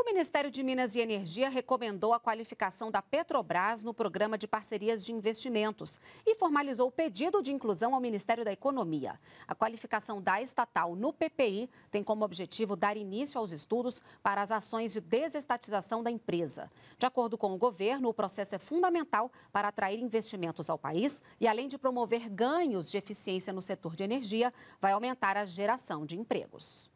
O Ministério de Minas e Energia recomendou a qualificação da Petrobras no programa de parcerias de investimentos e formalizou o pedido de inclusão ao Ministério da Economia. A qualificação da estatal no PPI tem como objetivo dar início aos estudos para as ações de desestatização da empresa. De acordo com o governo, o processo é fundamental para atrair investimentos ao país e, além de promover ganhos de eficiência no setor de energia, vai aumentar a geração de empregos.